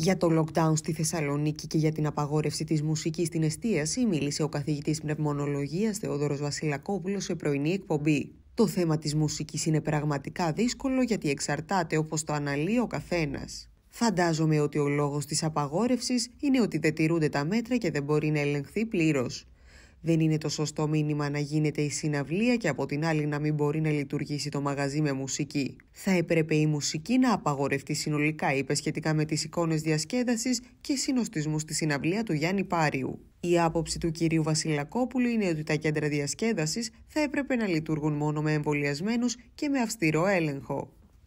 Για το lockdown στη Θεσσαλονίκη και για την απαγόρευση της μουσικής στην εστίαση μίλησε ο καθηγητής πνευμονολογίας Θεόδωρος Βασιλακόπουλος σε πρωινή εκπομπή. Το θέμα της μουσικής είναι πραγματικά δύσκολο γιατί εξαρτάται όπως το αναλύει ο καθένας. Φαντάζομαι ότι ο λόγος της απαγόρευσης είναι ότι δεν τηρούνται τα μέτρα και δεν μπορεί να ελεγχθεί πλήρως. Δεν είναι το σωστό μήνυμα να γίνεται η συναυλία και από την άλλη να μην μπορεί να λειτουργήσει το μαγαζί με μουσική. Θα έπρεπε η μουσική να απαγορευτεί συνολικά, είπε σχετικά με τις εικόνες διασκέδασης και συνοστισμούς στη συναυλία του Γιάννη Πάριου. Η άποψη του κυρίου Βασιλακόπουλου είναι ότι τα κέντρα διασκέδασης θα έπρεπε να λειτουργούν μόνο με εμβολιασμένους και με αυστηρό έλεγχο.